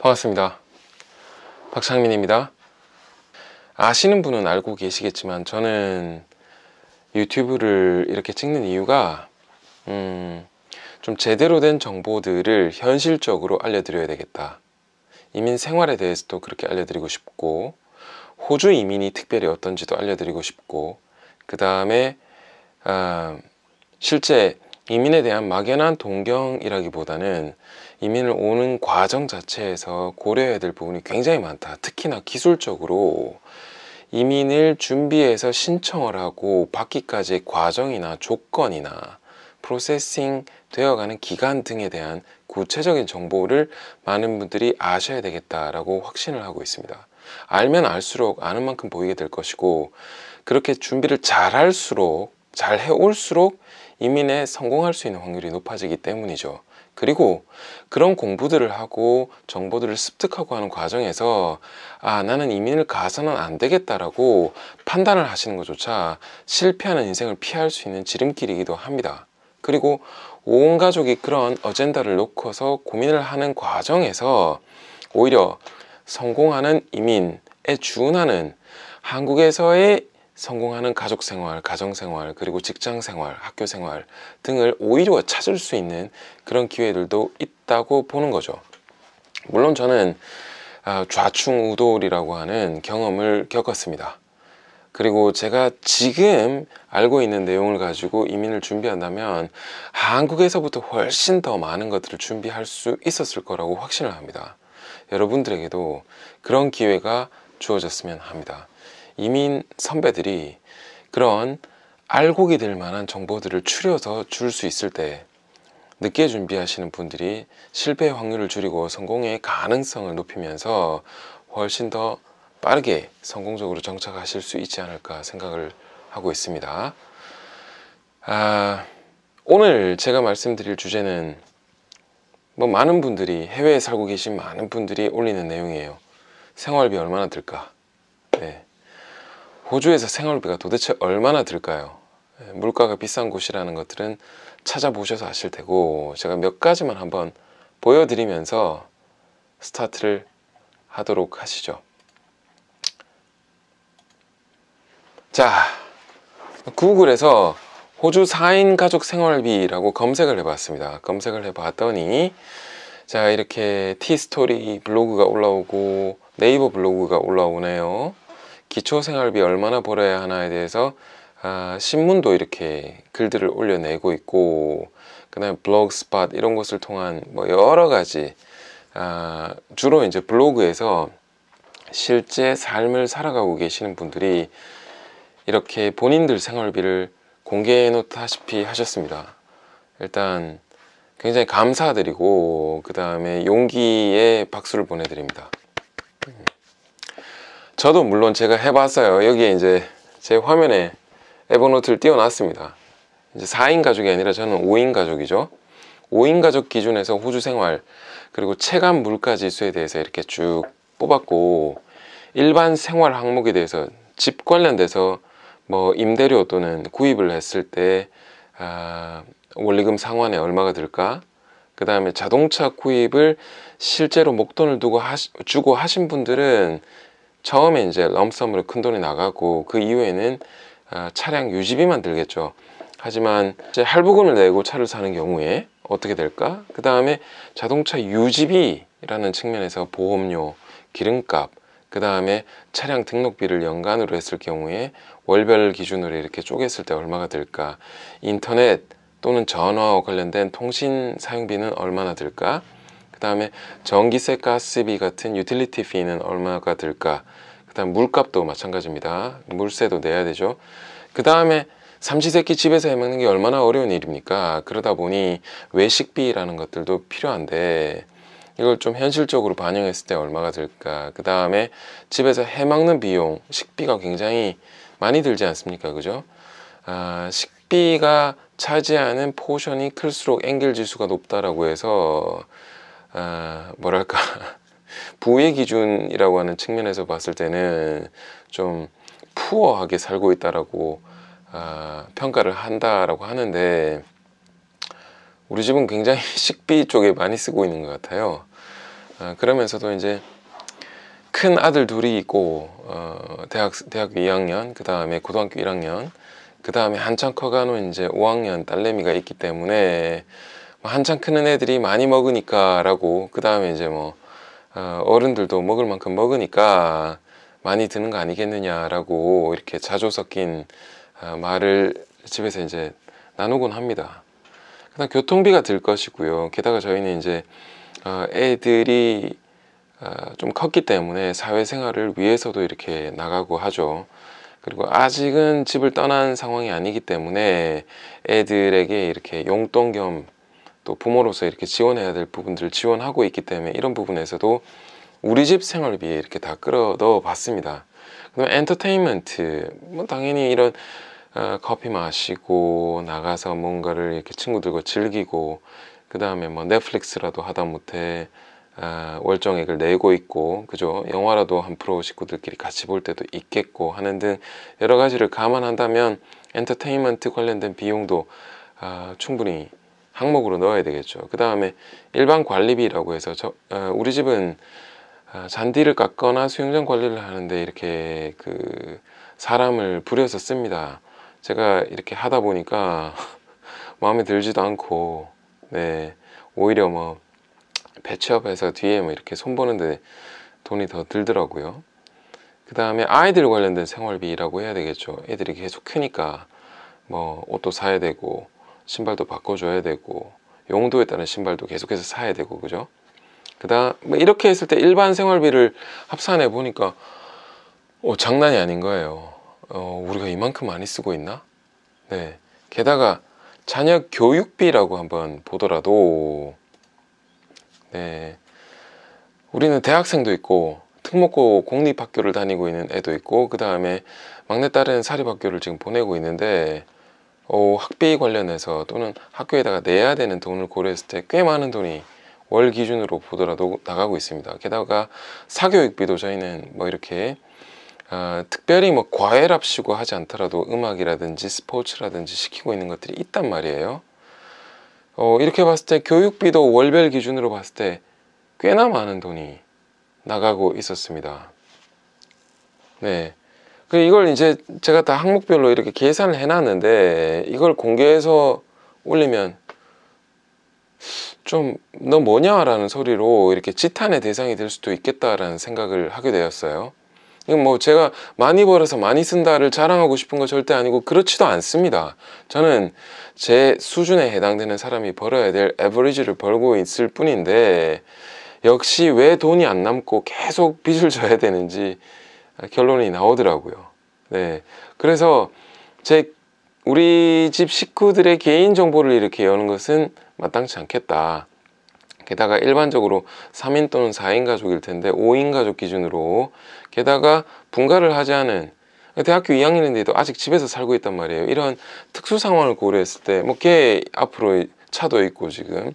반갑습니다. 박창민입니다. 아시는 분은 알고 계시겠지만 저는 유튜브를 이렇게 찍는 이유가 음, 좀 제대로 된 정보들을 현실적으로 알려드려야 되겠다. 이민 생활에 대해서도 그렇게 알려드리고 싶고 호주 이민이 특별히 어떤지도 알려드리고 싶고 그 다음에 어, 실제 이민에 대한 막연한 동경이라기보다는 이민을 오는 과정 자체에서 고려해야 될 부분이 굉장히 많다 특히나 기술적으로 이민을 준비해서 신청을 하고 받기까지의 과정이나 조건이나 프로세싱 되어가는 기간 등에 대한 구체적인 정보를 많은 분들이 아셔야 되겠다라고 확신을 하고 있습니다. 알면 알수록 아는 만큼 보이게 될 것이고 그렇게 준비를 잘 할수록 잘 해올수록 이민에 성공할 수 있는 확률이 높아지기 때문이죠. 그리고 그런 공부들을 하고 정보들을 습득하고 하는 과정에서 아 나는 이민을 가서는 안 되겠다라고 판단을 하시는 것조차 실패하는 인생을 피할 수 있는 지름길이기도 합니다. 그리고 온 가족이 그런 어젠다를 놓고서 고민을 하는 과정에서 오히려 성공하는 이민에 준하는 한국에서의 성공하는 가족 생활, 가정 생활, 그리고 직장 생활, 학교 생활 등을 오히려 찾을 수 있는 그런 기회들도 있다고 보는 거죠. 물론 저는 아, 좌충우돌이라고 하는 경험을 겪었습니다. 그리고 제가 지금 알고 있는 내용을 가지고 이민을 준비한다면 한국에서부터 훨씬 더 많은 것들을 준비할 수 있었을 거라고 확신을 합니다. 여러분들에게도 그런 기회가 주어졌으면 합니다. 이민 선배들이 그런 알고게될 만한 정보들을 추려서 줄 수 있을 때 늦게 준비하시는 분들이 실패 확률을 줄이고 성공의 가능성을 높이면서 훨씬 더 빠르게 성공적으로 정착하실 수 있지 않을까 생각을 하고 있습니다. 아, 오늘 제가 말씀드릴 주제는 뭐 많은 분들이 해외에 살고 계신 많은 분들이 올리는 내용이에요. 생활비 얼마나 들까? 호주에서 생활비가 도대체 얼마나 들까요? 예, 물가가 비싼 곳이라는 것들은 찾아보셔서 아실 테고 제가 몇 가지만 한번 보여드리면서 스타트를 하도록 하시죠. 자, 구글에서 호주 4인 가족 생활비라고 검색을 해봤습니다. 검색을 해봤더니 자 이렇게 티스토리 블로그가 올라오고 네이버 블로그가 올라오네요. 기초생활비 얼마나 벌어야 하나에 대해서 아, 신문도 이렇게 글들을 올려내고 있고 그 다음에 블로그 스팟 이런 것을 통한 뭐 여러 가지 아, 주로 이제 블로그에서 실제 삶을 살아가고 계시는 분들이 이렇게 본인들 생활비를 공개해 놓다시피 하셨습니다 일단 굉장히 감사드리고 그 다음에 용기에 박수를 보내드립니다 저도 물론 제가 해봤어요 여기에 이제 제 화면에 에버노트를 띄워놨습니다 이제 4인 가족이 아니라 저는 5인 가족이죠 5인 가족 기준에서 호주 생활 그리고 체감 물가 지수에 대해서 이렇게 쭉 뽑았고 일반 생활 항목에 대해서 집 관련돼서 뭐 임대료 또는 구입을 했을 때 아, 원리금 상환에 얼마가 들까 그 다음에 자동차 구입을 실제로 목돈을 두고 하시, 주고 하신 분들은 처음에 이제 럼썸으로 큰 돈이 나가고 그 이후에는 아, 차량 유지비만 들겠죠. 하지만 이제 할부금을 내고 차를 사는 경우에 어떻게 될까? 그 다음에 자동차 유지비라는 측면에서 보험료, 기름값, 그 다음에 차량 등록비를 연간으로 했을 경우에 월별 기준으로 이렇게 쪼갰을 때 얼마가 될까 인터넷 또는 전화와 관련된 통신 사용비는 얼마나 들까? 그 다음에 전기세 가스비 같은 유틸리티 피는 얼마가 들까 그 다음 물값도 마찬가지입니다 물세도 내야 되죠 그 다음에 삼시세끼 집에서 해먹는 게 얼마나 어려운 일입니까 그러다 보니 외식비라는 것들도 필요한데 이걸 좀 현실적으로 반영했을 때 얼마가 들까 그 다음에 집에서 해먹는 비용 식비가 굉장히 많이 들지 않습니까 그죠 아, 식비가 차지하는 포션이 클수록 앵겔 지수가 높다라고 해서 아, 뭐랄까 부의 기준이라고 하는 측면에서 봤을 때는 좀 푸어하게 살고 있다라고 아, 평가를 한다라고 하는데 우리 집은 굉장히 식비 쪽에 많이 쓰고 있는 것 같아요. 아, 그러면서도 이제 큰 아들 둘이 있고 어, 대학 대학 2학년 그 다음에 고등학교 1학년 그 다음에 한창 커가는 이제 5학년 딸내미가 있기 때문에 뭐 한창 크는 애들이 많이 먹으니까 라고 그 다음에 이제 뭐 어, 어른들도 먹을 만큼 먹으니까 많이 드는 거 아니겠느냐라고 이렇게 자주 섞인 어, 말을 집에서 이제 나누곤 합니다. 그다음 교통비가 들 것이고요. 게다가 저희는 이제 어, 애들이 좀 컸기 때문에 사회생활을 위해서도 이렇게 나가고 하죠. 그리고 아직은 집을 떠난 상황이 아니기 때문에 애들에게 이렇게 용돈 겸또 부모로서 이렇게 지원해야 될 부분들을 지원하고 있기 때문에 이런 부분에서도 우리 집 생활비에 이렇게 다 끌어 넣어 봤습니다. 그럼 엔터테인먼트 뭐 당연히 이런 어, 커피 마시고 나가서 뭔가를 이렇게 친구들과 즐기고 그 다음에 뭐 넷플릭스라도 하다 못해 어, 월정액을 내고 있고 그죠 영화라도 한 프로 식구들끼리 같이 볼 때도 있겠고 하는 등 여러 가지를 감안한다면 엔터테인먼트 관련된 비용도 어, 충분히 항목으로 넣어야 되겠죠. 그 다음에 일반 관리비라고 해서 저, 어, 우리 집은 어, 잔디를 깎거나 수영장 관리를 하는데 이렇게 그 사람을 부려서 씁니다. 제가 이렇게 하다 보니까 마음에 들지도 않고 네 오히려 뭐 배치업해서 뒤에 뭐 이렇게 손보는데 돈이 더 들더라고요. 그 다음에 아이들 관련된 생활비라고 해야 되겠죠. 애들이 계속 크니까 뭐 옷도 사야 되고 신발도 바꿔줘야 되고 용도에 따른 신발도 계속해서 사야 되고 그죠? 그다음 뭐 이렇게 했을 때 일반 생활비를 합산해 보니까 어, 장난이 아닌 거예요. 어, 우리가 이만큼 많이 쓰고 있나? 네. 게다가 자녀 교육비라고 한번 보더라도 네. 우리는 대학생도 있고 특목고 공립학교를 다니고 있는 애도 있고 그 다음에 막내딸은 사립학교를 지금 보내고 있는데 어, 학비 관련해서 또는 학교에다가 내야 되는 돈을 고려했을 때 꽤 많은 돈이 월 기준으로 보더라도 나가고 있습니다. 게다가 사교육비도 저희는 뭐 이렇게 어, 특별히 뭐 과외랍시고 하지 않더라도 음악이라든지 스포츠라든지 시키고 있는 것들이 있단 말이에요. 어, 이렇게 봤을 때 교육비도 월별 기준으로 봤을 때 꽤나 많은 돈이 나가고 있었습니다. 네. 그 이걸 이제 제가 다 항목별로 이렇게 계산을 해놨는데 이걸 공개해서 올리면 좀 너 뭐냐라는 소리로 이렇게 지탄의 대상이 될 수도 있겠다라는 생각을 하게 되었어요. 이건 뭐 제가 많이 벌어서 많이 쓴다를 자랑하고 싶은 거 절대 아니고 그렇지도 않습니다. 저는 제 수준에 해당되는 사람이 벌어야 될 에버리지를 벌고 있을 뿐인데 역시 왜 돈이 안 남고 계속 빚을 져야 되는지 결론이 나오더라고요. 네. 그래서 제 우리 집 식구들의 개인 정보를 이렇게 여는 것은 마땅치 않겠다. 게다가 일반적으로 3인 또는 4인 가족일 텐데 5인 가족 기준으로 게다가 분가를 하지 않은 대학교 2학년인데도 아직 집에서 살고 있단 말이에요. 이런 특수 상황을 고려했을 때 뭐 걔 앞으로 차도 있고 지금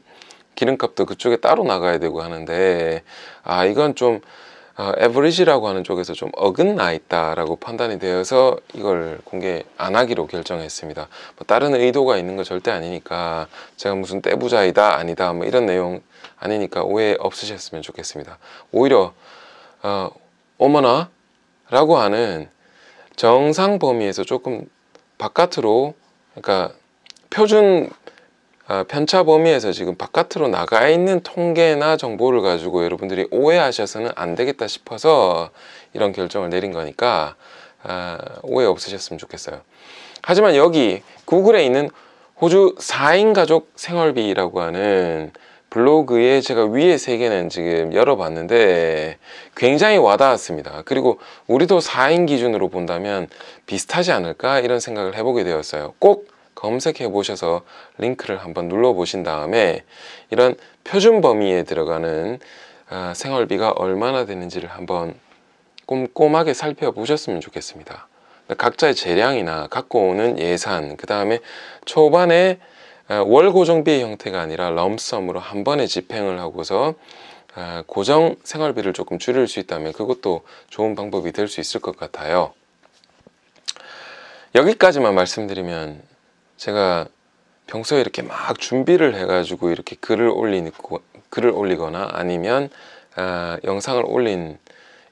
기름값도 그쪽에 따로 나가야 되고 하는데 아 이건 좀 에버리지라고 아, 하는 쪽에서 좀 어긋나 있다라고 판단이 되어서 이걸 공개 안 하기로 결정했습니다. 뭐 다른 의도가 있는 거 절대 아니니까 제가 무슨 떼부자이다 아니다 뭐 이런 내용 아니니까 오해 없으셨으면 좋겠습니다. 오히려 어, 어머나 라고 하는 정상 범위에서 조금 바깥으로 그러니까 표준 아, 편차 범위에서 지금 바깥으로 나가 있는 통계나 정보를 가지고 여러분들이 오해하셔서는 안 되겠다 싶어서 이런 결정을 내린 거니까 아, 오해 없으셨으면 좋겠어요. 하지만 여기 구글에 있는 호주 4인 가족 생활비라고 하는 블로그에 제가 위에 세 개는 지금 열어봤는데 굉장히 와닿았습니다. 그리고 우리도 4인 기준으로 본다면 비슷하지 않을까 이런 생각을 해보게 되었어요. 꼭 검색해 보셔서 링크를 한번 눌러 보신 다음에 이런 표준 범위에 들어가는 아, 생활비가 얼마나 되는지를 한번 꼼꼼하게 살펴보셨으면 좋겠습니다 각자의 재량이나 갖고 오는 예산 그 다음에 초반에 아, 월고정비 형태가 아니라 럼썸으로 한 번에 집행을 하고서 아, 고정 생활비를 조금 줄일 수 있다면 그것도 좋은 방법이 될 수 있을 것 같아요 여기까지만 말씀드리면 제가 평소에 이렇게 막 준비를 해가지고 이렇게 글을 올리는 글을 올리거나 아니면 아, 영상을 올린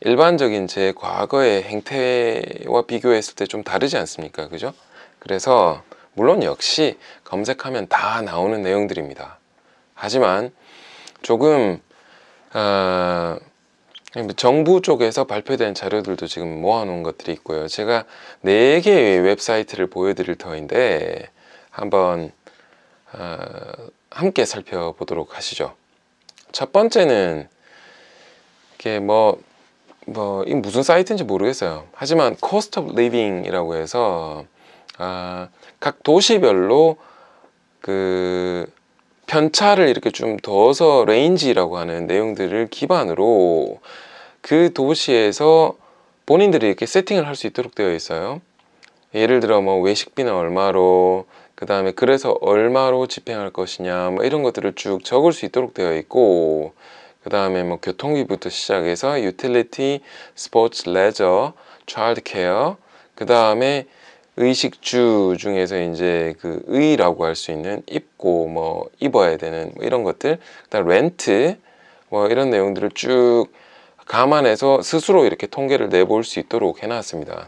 일반적인 제 과거의 행태와 비교했을 때 좀 다르지 않습니까? 그죠? 그래서 물론 역시 검색하면 다 나오는 내용들입니다. 하지만 조금 아, 정부 쪽에서 발표된 자료들도 지금 모아놓은 것들이 있고요. 제가 네개의 웹사이트를 보여드릴 터인데 한번 어, 함께 살펴보도록 하시죠. 첫 번째는 이게 뭐, 뭐, 이 무슨 사이트인지 모르겠어요. 하지만 cost of living이라고 해서 아, 각 도시별로 그 편차를 이렇게 좀 더서 레인지라고 하는 내용들을 기반으로 그 도시에서 본인들이 이렇게 세팅을 할 수 있도록 되어 있어요. 예를 들어 뭐 외식비는 얼마로 그 다음에 그래서 얼마로 집행할 것이냐 뭐 이런 것들을 쭉 적을 수 있도록 되어 있고 그 다음에 뭐 교통비부터 시작해서 유틸리티, 스포츠, 레저, 차일드 케어 그 다음에 의식주 중에서 이제 그 의라고 할 수 있는 입고 뭐 입어야 되는 뭐 이런 것들 그다음 렌트 뭐 이런 내용들을 쭉 감안해서 스스로 이렇게 통계를 내 볼 수 있도록 해놨습니다.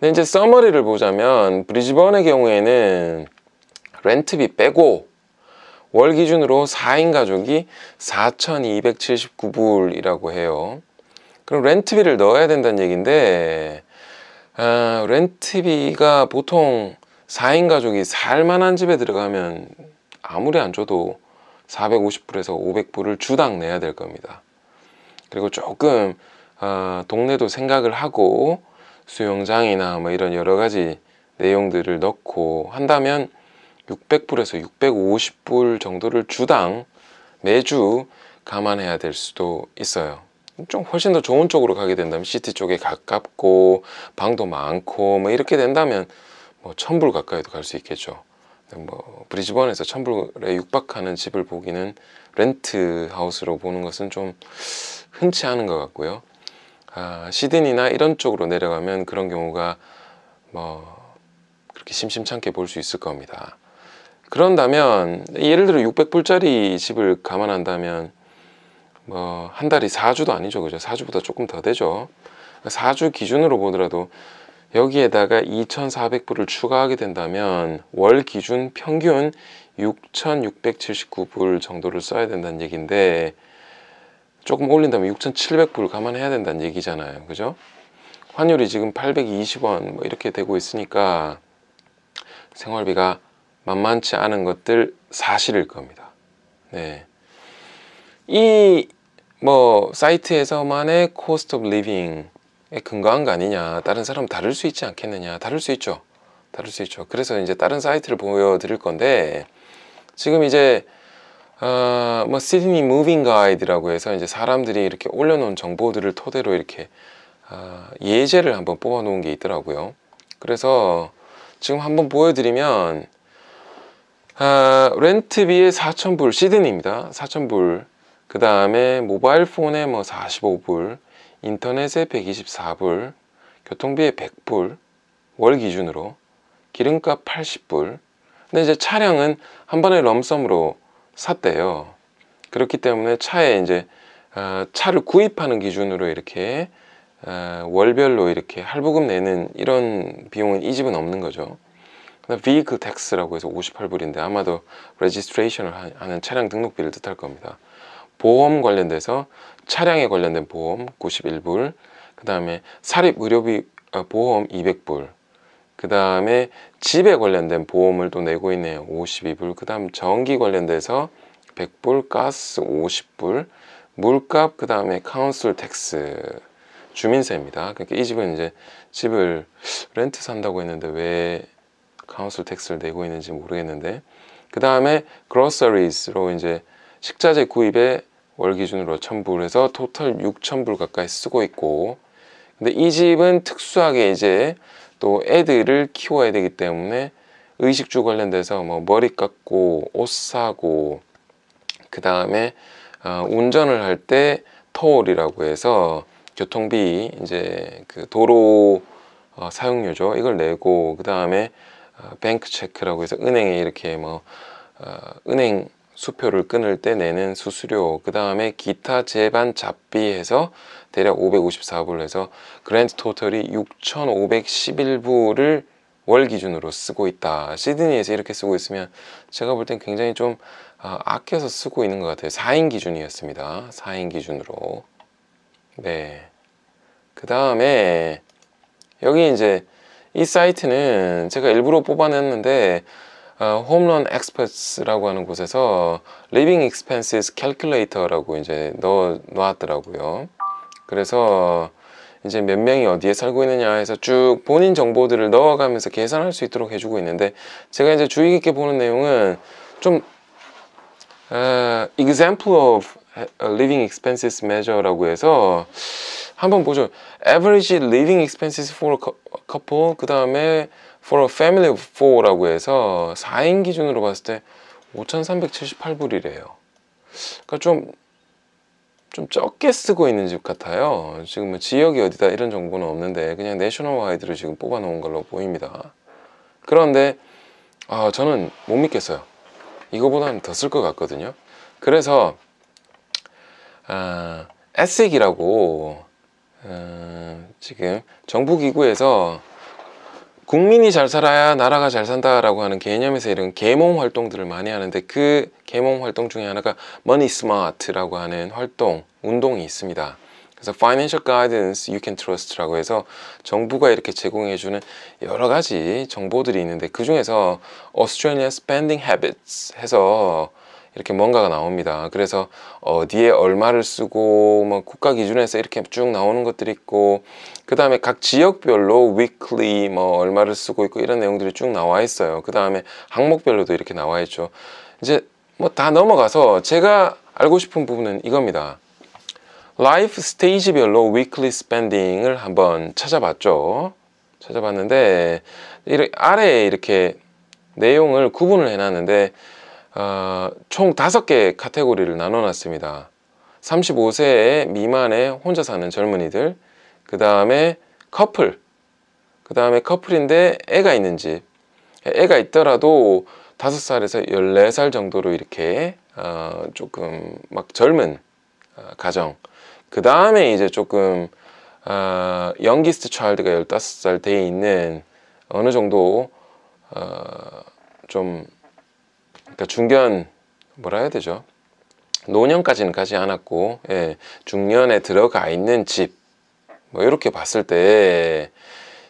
근데 이제 서머리를 보자면 브리즈번의 경우에는 렌트비 빼고 월 기준으로 4인 가족이 4,279불이라고 해요. 그럼 렌트비를 넣어야 된다는 얘기인데 아, 렌트비가 보통 4인 가족이 살만한 집에 들어가면 아무리 안 줘도 450불에서 500불을 주당 내야 될 겁니다. 그리고 조금 아, 동네도 생각을 하고 수영장이나 뭐 이런 여러 가지 내용들을 넣고 한다면 600불에서 650불 정도를 주당 매주 감안해야 될 수도 있어요 좀 훨씬 더 좋은 쪽으로 가게 된다면 시티 쪽에 가깝고 방도 많고 뭐 이렇게 된다면 뭐 천불 가까이도 갈 수 있겠죠 뭐 브리즈번에서 천불에 육박하는 집을 보기는 렌트 하우스로 보는 것은 좀 흔치 않은 것 같고요 아, 시드니나 이런 쪽으로 내려가면 그런 경우가 뭐 그렇게 심심찮게 볼 수 있을 겁니다 그런다면 예를 들어 600불짜리 집을 감안한다면 뭐 한 달이 4주도 아니죠. 그죠? 4주보다 조금 더 되죠. 4주 기준으로 보더라도 여기에다가 2,400불을 추가하게 된다면 월 기준 평균 6,679불 정도를 써야 된다는 얘기인데 조금 올린다면 6,700불 감안해야 된다는 얘기잖아요. 그죠? 환율이 지금 820원 뭐 이렇게 되고 있으니까 생활비가 만만치 않은 것들 사실일 겁니다. 네. 이 뭐 사이트에서만의 코스트 오브 리빙에 근거한 거 아니냐 다른 사람 다를 수 있지 않겠느냐 다를 수 있죠 다를 수 있죠 그래서 이제 다른 사이트를 보여드릴 건데 지금 이제 어, 뭐 시드니 무빙 가이드라고 해서 이제 사람들이 이렇게 올려놓은 정보들을 토대로 이렇게 어, 예제를 한번 뽑아놓은 게 있더라고요 그래서 지금 한번 보여드리면 아, 렌트비에 4,000불 시드니입니다. 4,000불 그 다음에 모바일 폰에 뭐 45불 인터넷에 124불 교통비에 100불 월 기준으로 기름값 80불 근데 이제 차량은 한 번에 럼썸으로 샀대요 그렇기 때문에 차에 이제 어, 차를 구입하는 기준으로 이렇게 어, 월별로 이렇게 할부금 내는 이런 비용은 이 집은 없는 거죠 비이클 텍스라고 해서 58불인데 아마도 레지스트레이션을 하는 차량 등록비를 뜻할 겁니다. 보험 관련돼서 차량에 관련된 보험 91불 그 다음에 사립 의료비 아, 보험 200불 그 다음에 집에 관련된 보험을 또 내고 있네요 52불 그 다음 전기 관련돼서 100불 가스 50불 물값 그 다음에 카운슬 텍스 주민세입니다 그러니까 이 집은 이제 집을 렌트 산다고 했는데 왜 카운슬 텍스를 내고 있는지 모르겠는데 그 다음에 groceries로 이제 식자재 구입에 월 기준으로 1,000불 에서 토탈 6,000불 가까이 쓰고 있고 근데 이 집은 특수하게 이제 또 애들을 키워야 되기 때문에 의식주 관련돼서 뭐 머리 깎고 옷 사고 그 다음에 어, 운전을 할 때토울이라고 해서 교통비 이제 그 도로 어, 사용료죠 이걸 내고 그 다음에 뱅크 어, 체크라고 해서 은행에 이렇게 뭐 어, 은행 수표를 끊을 때 내는 수수료 그 다음에 기타 재반 잡비 해서 대략 554불 해서 그랜드 토털이 6,511불을 월 기준으로 쓰고 있다 시드니에서 이렇게 쓰고 있으면 제가 볼 땐 굉장히 좀 아, 아껴서 쓰고 있는 것 같아요 4인 기준이었습니다 4인 기준으로 네그 다음에 여기 이제 이 사이트는 제가 일부러 뽑아냈는데 어, 홈런 엑스퍼스라고 하는 곳에서 리빙 익스펜스 캘큘레이터라고 이제 넣어 놓았더라고요 그래서 이제 몇 명이 어디에 살고 있느냐 해서 쭉 본인 정보들을 넣어가면서 계산할 수 있도록 해주고 있는데 제가 이제 주의 깊게 보는 내용은 좀 어, example of 어, living expenses measure라고 해서 한번 보죠. Average living expenses for a couple 그 다음에 for a family of four라고 해서 4인 기준으로 봤을 때 5,378불이래요. 그러니까 좀, 좀 적게 쓰고 있는 집 같아요. 지금 뭐 지역이 어디다 이런 정보는 없는데 그냥 내셔널 와이드로 지금 뽑아놓은 걸로 보입니다. 그런데 아, 저는 못 믿겠어요. 이거보다는 더 쓸 것 같거든요. 그래서 아, 에식이라고 어, 지금 정부기구에서 국민이 잘 살아야 나라가 잘 산다라고 하는 개념에서 이런 계몽 활동들을 많이 하는데 그 계몽 활동 중에 하나가 머니 스마트라고 하는 활동, 운동이 있습니다. 그래서 Financial Guidance You Can Trust라고 해서 정부가 이렇게 제공해주는 여러 가지 정보들이 있는데 그 중에서 Australian Spending Habits 해서 이렇게 뭔가가 나옵니다. 그래서 어디에 얼마를 쓰고 뭐 국가 기준에서 이렇게 쭉 나오는 것들이 있고 그 다음에 각 지역별로 weekly 뭐 얼마를 쓰고 있고 이런 내용들이 쭉 나와 있어요. 그 다음에 항목별로도 이렇게 나와 있죠. 이제 뭐 다 넘어가서 제가 알고 싶은 부분은 이겁니다. 라이프 스테이지별로 weekly spending을 한번 찾아봤죠. 찾아봤는데 이렇게 아래에 이렇게 내용을 구분을 해놨는데 어, 총 다섯 개의 카테고리를 나눠놨습니다. 35세 미만의 혼자 사는 젊은이들 그 다음에 커플 그 다음에 커플인데 애가 있는 집 애가 있더라도 5살에서 14살 정도로 이렇게 어, 조금 막 젊은 어, 가정 그 다음에 이제 조금 어, 영기스트 차일드가 15살 돼 있는 어느 정도 어, 좀 그러니까 중견 뭐라 해야 되죠? 노년까지는 가지 않았고 예, 중년에 들어가 있는 집 뭐 이렇게 봤을 때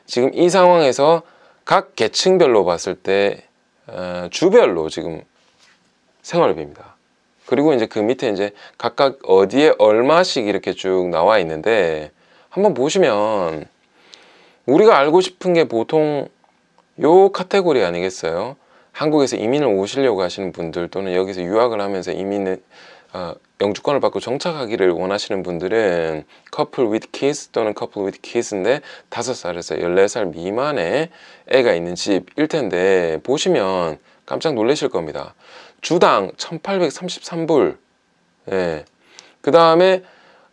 지금 이 상황에서 각 계층별로 봤을 때 어, 주별로 지금 생활비입니다. 그리고 이제 그 밑에 이제 각각 어디에 얼마씩 이렇게 쭉 나와 있는데 한번 보시면 우리가 알고 싶은 게 보통 요 카테고리 아니겠어요? 한국에서 이민을 오시려고 하시는 분들 또는 여기서 유학을 하면서 이민을 어, 영주권을 받고 정착하기를 원하시는 분들은 커플 위드 키스 또는 커플 위드 키스인데 다섯 살에서 열네 살 미만의 애가 있는 집일 텐데 보시면 깜짝 놀라실 겁니다. 주당 천팔백삼십삼 불 예. 그 다음에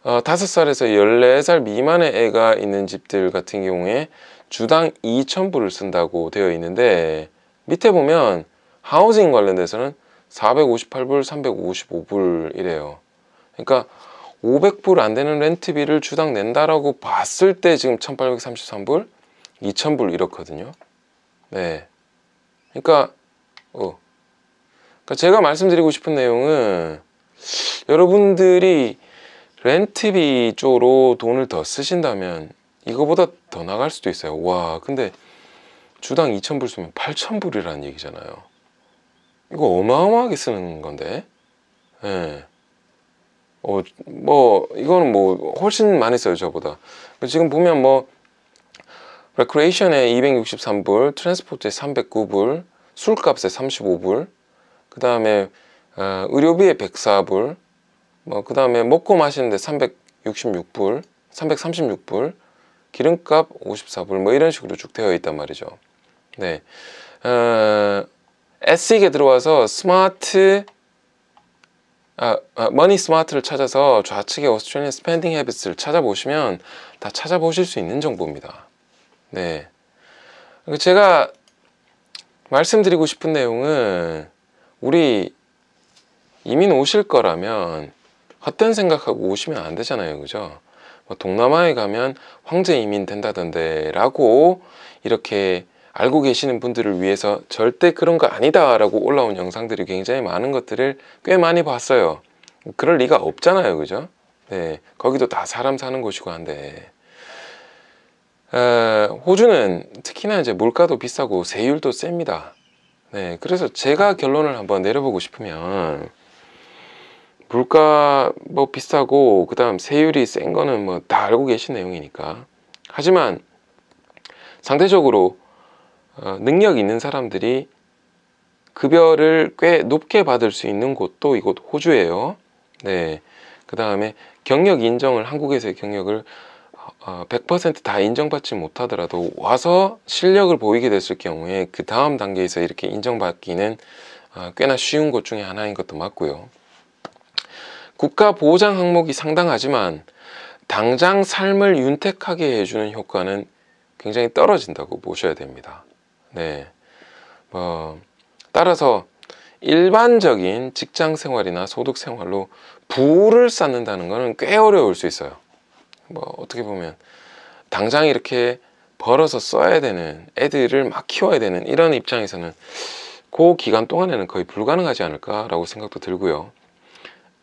어, 다섯 살에서 열네 살 미만의 애가 있는 집들 같은 경우에 주당 이천 불을 쓴다고 되어 있는데 밑에 보면 하우징 관련돼서는 458불, 355불이래요. 그러니까 500불 안 되는 렌트비를 주당 낸다라고 봤을 때 지금 1833불, 2000불 이렇거든요. 네. 그러니까 어. 그러니까 제가 말씀드리고 싶은 내용은 여러분들이 렌트비 쪽으로 돈을 더 쓰신다면 이거보다 더 나갈 수도 있어요. 와, 근데 주당 2,000불 쓰면 8,000불이라는 얘기잖아요. 이거 어마어마하게 쓰는 건데. 예. 어, 뭐, 이거는 뭐, 훨씬 많이 써요, 저보다. 지금 보면 뭐, 레크레이션에 263불, 트랜스포트에 309불, 술값에 35불, 그 다음에 어, 의료비에 104불, 뭐, 그 다음에 먹고 마시는데 366불, 336불, 기름값 54불, 뭐 이런 식으로 쭉 되어 있단 말이죠. 네. 어, S익에 들어와서 스마트 아, 아, 머니 스마트를 찾아서 좌측의 오스트레일리안 스펜딩 헤비스를 찾아보시면 다 찾아보실 수 있는 정보입니다. 네. 그 제가 말씀드리고 싶은 내용은 우리 이민 오실 거라면 헛된 생각하고 오시면 안 되잖아요. 그죠? 뭐 동남아에 가면 황제 이민 된다던데 라고 이렇게 알고 계시는 분들을 위해서 절대 그런 거 아니다라고 올라온 영상들이 굉장히 많은 것들을 꽤 많이 봤어요. 그럴 리가 없잖아요. 그죠? 네. 거기도 다 사람 사는 곳이고 한데. 어, 호주는 특히나 이제 물가도 비싸고 세율도 셉니다. 네. 그래서 제가 결론을 한번 내려보고 싶으면 물가 뭐 비싸고 그다음 세율이 센 거는 뭐 다 알고 계신 내용이니까. 하지만 상대적으로 어, 능력 있는 사람들이 급여를 꽤 높게 받을 수 있는 곳도 이곳 호주예요. 네. 그 다음에 경력 인정을 한국에서의 경력을 100%다 어, 어, 인정받지 못하더라도 와서 실력을 보이게 됐을 경우에 그 다음 단계에서 이렇게 인정받기는 꽤나 쉬운 곳 중에 하나인 것도 맞고요. 국가 보장 항목이 상당하지만 당장 삶을 윤택하게 해주는 효과는 굉장히 떨어진다고 보셔야 됩니다. 네. 뭐 따라서 일반적인 직장 생활이나 소득 생활로 부를 쌓는다는 것은 꽤 어려울 수 있어요. 뭐 어떻게 보면 당장 이렇게 벌어서 써야 되는 애들을 막 키워야 되는 이런 입장에서는 그 기간 동안에는 거의 불가능하지 않을까라고 생각도 들고요.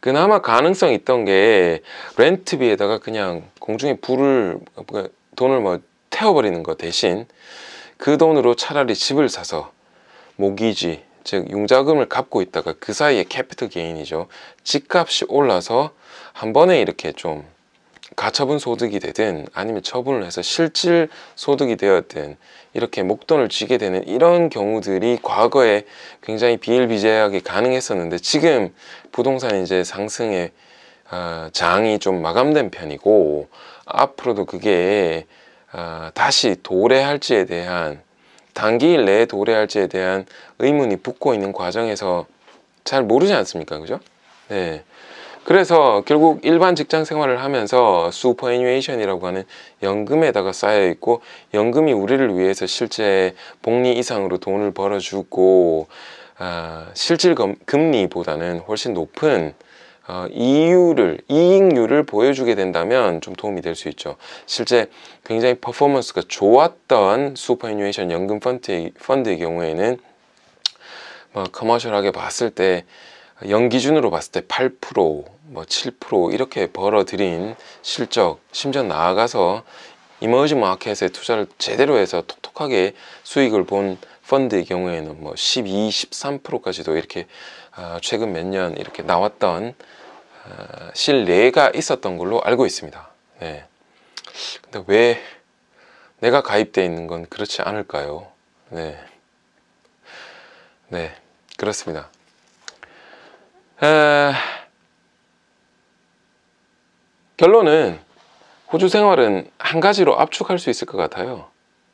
그나마 가능성 있던 게 렌트비에다가 그냥 공중에 불을 그러니까 돈을 뭐 태워버리는 것 대신 그 돈으로 차라리 집을 사서 모기지 즉 융자금을 갚고 있다가 그 사이에 캐피트 게인이죠 집값이 올라서 한 번에 이렇게 좀 가처분 소득이 되든 아니면 처분을 해서 실질 소득이 되었든 이렇게 목돈을 쥐게 되는 이런 경우들이 과거에 굉장히 비일비재하게 가능했었는데 지금 부동산 이제 상승의 아, 장이 좀 마감된 편이고 앞으로도 그게 아, 다시 도래할지에 대한 단기일 내에 도래할지에 대한 의문이 붙고 있는 과정에서 잘 모르지 않습니까? 그죠? 네. 그래서 결국 일반 직장 생활을 하면서 슈퍼애니메이션이라고 하는 연금에다가 쌓여 있고 연금이 우리를 위해서 실제 복리 이상으로 돈을 벌어주고 아, 실질 금, 금리보다는 훨씬 높은 어, 이유를 이익률을 보여주게 된다면 좀 도움이 될 수 있죠 실제 굉장히 퍼포먼스가 좋았던 슈퍼애니메이션 연금 펀드의, 펀드의 경우에는 뭐 커머셜하게 봤을 때 연기준으로 봤을 때 8%, 뭐 7% 이렇게 벌어들인 실적 심지어 나아가서 이머징 마켓에 투자를 제대로 해서 톡톡하게 수익을 본 펀드의 경우에는 뭐 12, 13%까지도 이렇게 어, 최근 몇 년 이렇게 나왔던 실내가 있었던 걸로 알고 있습니다. 네. 근데 왜 내가 가입되어 있는 건 그렇지 않을까요? 네. 네. 그렇습니다. 에... 결론은 호주 생활은 한 가지로 압축할 수 있을 것 같아요.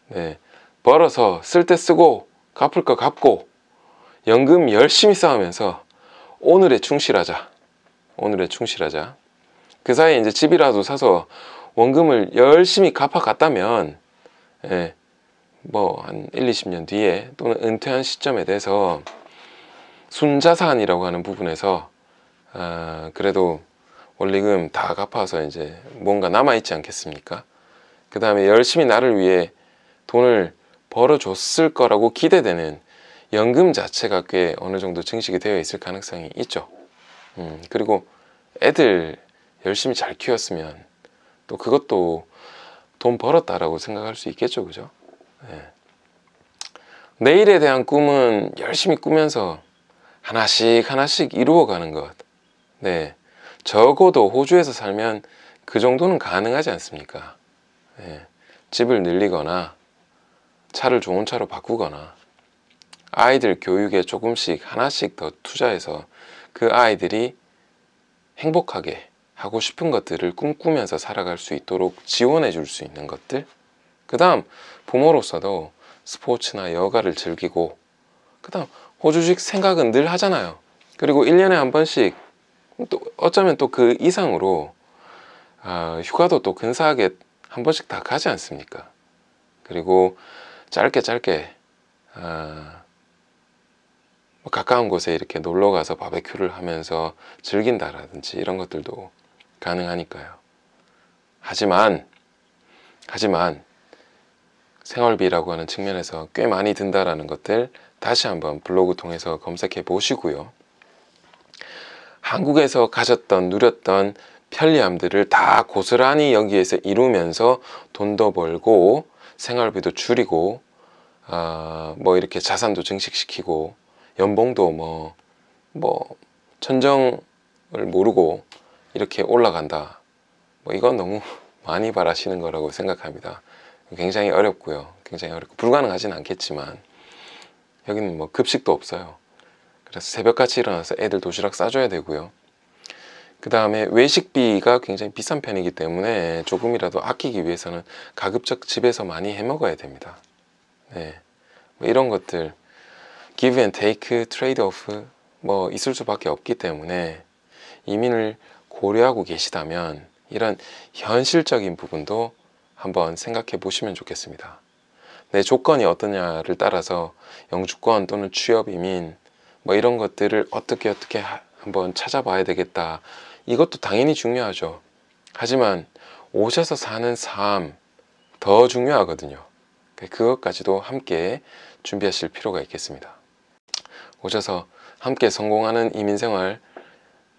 네. 벌어서 쓸 때 쓰고 갚을 거 갚고 연금 열심히 쌓으면서 오늘에 충실하자. 오늘에 충실하자 그 사이에 이제 집이라도 사서 원금을 열심히 갚아갔다면 예, 뭐한 1, 20년 뒤에 또는 은퇴한 시점에 대해서 순자산이라고 하는 부분에서 아, 그래도 원리금 다 갚아서 이제 뭔가 남아있지 않겠습니까? 그 다음에 열심히 나를 위해 돈을 벌어줬을 거라고 기대되는 연금 자체가 꽤 어느 정도 증식이 되어 있을 가능성이 있죠. 음, 그리고 애들 열심히 잘 키웠으면 또 그것도 돈 벌었다라고 생각할 수 있겠죠, 그죠? 네. 내일에 대한 꿈은 열심히 꾸면서 하나씩 하나씩 이루어가는 것. 네. 적어도 호주에서 살면 그 정도는 가능하지 않습니까? 네. 집을 늘리거나 차를 좋은 차로 바꾸거나 아이들 교육에 조금씩 하나씩 더 투자해서 그 아이들이 행복하게 하고 싶은 것들을 꿈꾸면서 살아갈 수 있도록 지원해 줄 수 있는 것들 그 다음 부모로서도 스포츠나 여가를 즐기고 그 다음 호주식 생각은 늘 하잖아요 그리고 1년에 한 번씩 또 어쩌면 또 그 이상으로 어, 휴가도 또 근사하게 한 번씩 다 가지 않습니까 그리고 짧게 짧게 어, 뭐 가까운 곳에 이렇게 놀러 가서 바베큐를 하면서 즐긴다라든지 이런 것들도 가능하니까요. 하지만 하지만 생활비라고 하는 측면에서 꽤 많이 든다라는 것들 다시 한번 블로그 통해서 검색해 보시고요. 한국에서 가졌던 누렸던 편리함들을 다 고스란히 여기에서 이루면서 돈도 벌고 생활비도 줄이고 어, 뭐 이렇게 자산도 증식시키고 연봉도 뭐뭐 뭐 천정을 모르고 이렇게 올라간다 뭐 이건 너무 많이 바라시는 거라고 생각합니다 굉장히 어렵고요 굉장히 어렵고 불가능하진 않겠지만 여기는 뭐 급식도 없어요 그래서 새벽같이 일어나서 애들 도시락 싸줘야 되고요 그 다음에 외식비가 굉장히 비싼 편이기 때문에 조금이라도 아끼기 위해서는 가급적 집에서 많이 해먹어야 됩니다 네, 뭐 이런 것들 give and take, trade off 뭐 있을 수밖에 없기 때문에 이민을 고려하고 계시다면 이런 현실적인 부분도 한번 생각해 보시면 좋겠습니다. 내 조건이 어떠냐를 따라서 영주권 또는 취업 이민 뭐 이런 것들을 어떻게 어떻게 한번 찾아봐야 되겠다. 이것도 당연히 중요하죠. 하지만 오셔서 사는 삶 더 중요하거든요. 그러니까 그것까지도 함께 준비하실 필요가 있겠습니다. 오셔서 함께 성공하는 이민생활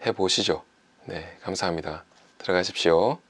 해보시죠. 네, 감사합니다. 들어가십시오.